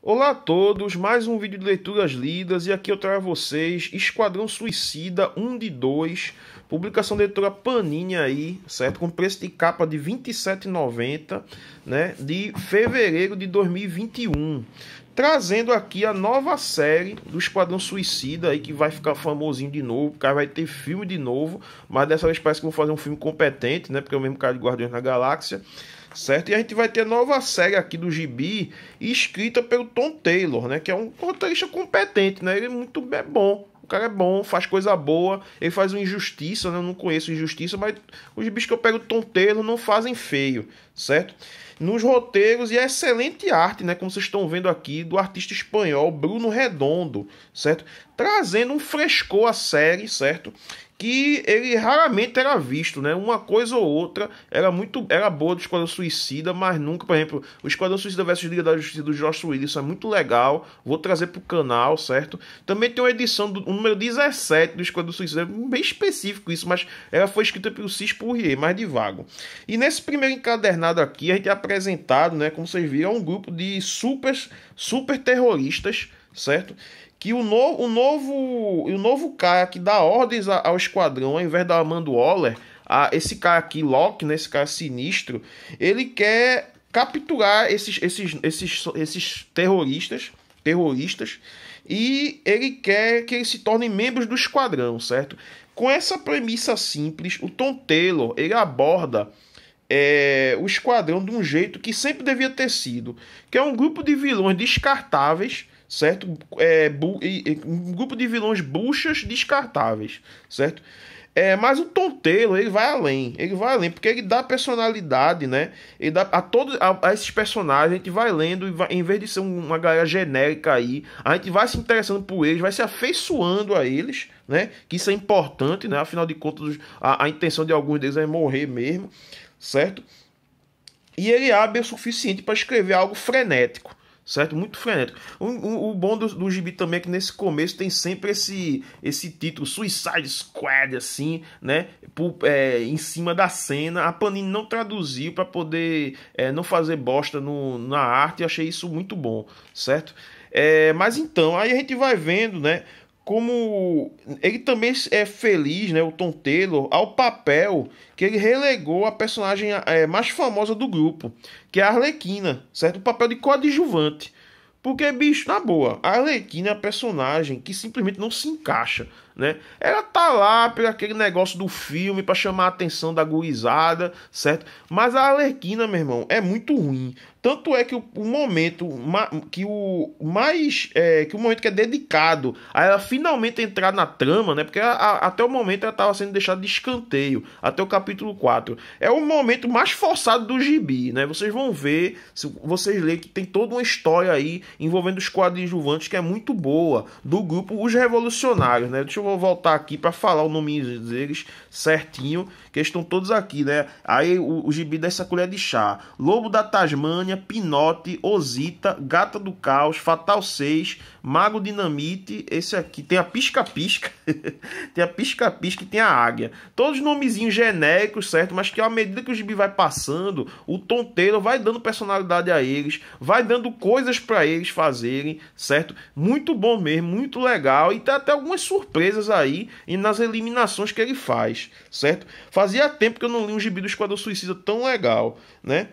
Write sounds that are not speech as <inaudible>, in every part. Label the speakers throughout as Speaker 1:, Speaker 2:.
Speaker 1: Olá a todos, mais um vídeo de leituras lidas e aqui eu trago a vocês Esquadrão Suicida 1 de 2, publicação da editora Panini aí, certo? Com preço de capa de R$ 27,90, né? De fevereiro de 2021. Trazendo aqui a nova série do Esquadrão Suicida aí, que vai ficar famosinho de novo, o cara vai ter filme de novo, mas dessa vez parece que vão fazer um filme competente, né? Porque é o mesmo cara de Guardiões da Galáxia certo? E a gente vai ter nova série aqui do Gibi, escrita pelo Tom Taylor, né? Que é um roteirista competente, né? Ele é muito é bom. O cara é bom, faz coisa boa, ele faz uma injustiça, né? Eu não conheço injustiça, mas os gibis que eu pego do Tom Taylor não fazem feio, certo? Nos roteiros e a é excelente arte, né? Como vocês estão vendo aqui, do artista espanhol Bruno Redondo, certo? Trazendo um frescor à série, certo? que ele raramente era visto, né? Uma coisa ou outra era muito era boa do Esquadrão Suicida, mas nunca, por exemplo, o Esquadrão Suicida vs Liga da Justiça do Josh Willis é muito legal, vou trazer pro canal, certo? Também tem uma edição do um número 17 do Esquadrão Suicida, bem específico isso, mas ela foi escrita pelo Cis Poirier, mais de vago. E nesse primeiro encadernado aqui, a gente é apresentado, né, como vocês viram, é um grupo de super super terroristas certo? Que o, no, o novo o novo cara que dá ordens ao esquadrão, ao invés da Amanda Waller, a, esse cara aqui, Loki, né, esse cara sinistro, ele quer capturar esses, esses, esses, esses terroristas, terroristas e ele quer que eles se tornem membros do esquadrão, certo? Com essa premissa simples, o Tom Taylor ele aborda é, o esquadrão de um jeito que sempre devia ter sido, que é um grupo de vilões descartáveis certo? É, um grupo de vilões buchas descartáveis, certo? É, mas o Tontelo ele vai além, ele vai além, porque ele dá personalidade, né? Ele dá a todos a, a esses personagens, a gente vai lendo, e vai, em vez de ser uma galera genérica aí, a gente vai se interessando por eles, vai se afeiçoando a eles, né? Que isso é importante, né? Afinal de contas, a, a intenção de alguns deles é morrer mesmo, certo? E ele abre o suficiente para escrever algo frenético certo? Muito frenético. O, o, o bom do, do, gibi também é que nesse começo tem sempre esse, esse título, Suicide Squad, assim, né? Por, é, em cima da cena. A Panini não traduziu para poder é, não fazer bosta no, na arte, e achei isso muito bom, certo? É, mas então, aí a gente vai vendo, né? como ele também é feliz, né, o Tom Taylor, ao papel que ele relegou a personagem é, mais famosa do grupo, que é a Arlequina, certo? O papel de coadjuvante. Porque, bicho, na boa, a Arlequina é a personagem que simplesmente não se encaixa né? Ela tá lá pelo aquele negócio do filme para chamar a atenção da gurizada, certo? Mas a Arlequina, meu irmão, é muito ruim. Tanto é que o, o momento que o mais é, que o momento que é dedicado a ela finalmente entrar na trama, né? Porque a, a, até o momento ela estava sendo deixada de escanteio, até o capítulo 4. É o momento mais forçado do gibi, né? Vocês vão ver, se vocês lerem que tem toda uma história aí envolvendo os coadjuvantes que é muito boa do grupo Os Revolucionários, né? Deixa eu vou voltar aqui para falar o nome deles certinho, que estão todos aqui, né? Aí o, o gibi dessa colher de chá: Lobo da Tasmânia, Pinote, Osita, Gata do Caos, Fatal 6, Mago Dinamite. Esse aqui tem a Pisca-Pisca, <laughs> tem a Pisca-Pisca e tem a Águia. Todos nomezinhos genéricos, certo? Mas que à medida que o gibi vai passando, o tonteiro vai dando personalidade a eles, vai dando coisas para eles fazerem, certo? Muito bom mesmo, muito legal e tem até algumas surpresas aí e nas eliminações que ele faz, certo? Fazia tempo que eu não li um gibi do Esquadrão Suicida tão legal, né?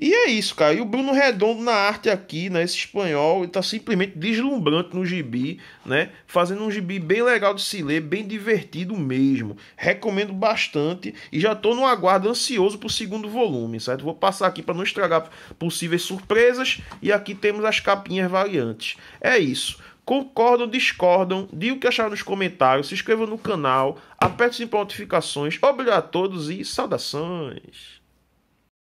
Speaker 1: E é isso, cara. E o Bruno Redondo na arte aqui, né? Esse espanhol, ele tá simplesmente deslumbrante no gibi, né? Fazendo um gibi bem legal de se ler, bem divertido mesmo. Recomendo bastante e já tô no aguardo ansioso pro segundo volume, certo? Vou passar aqui para não estragar possíveis surpresas e aqui temos as capinhas variantes. É isso concordam, discordam, digam o que acharam nos comentários, se inscrevam no canal, apertem as notificações, obrigado a todos e saudações!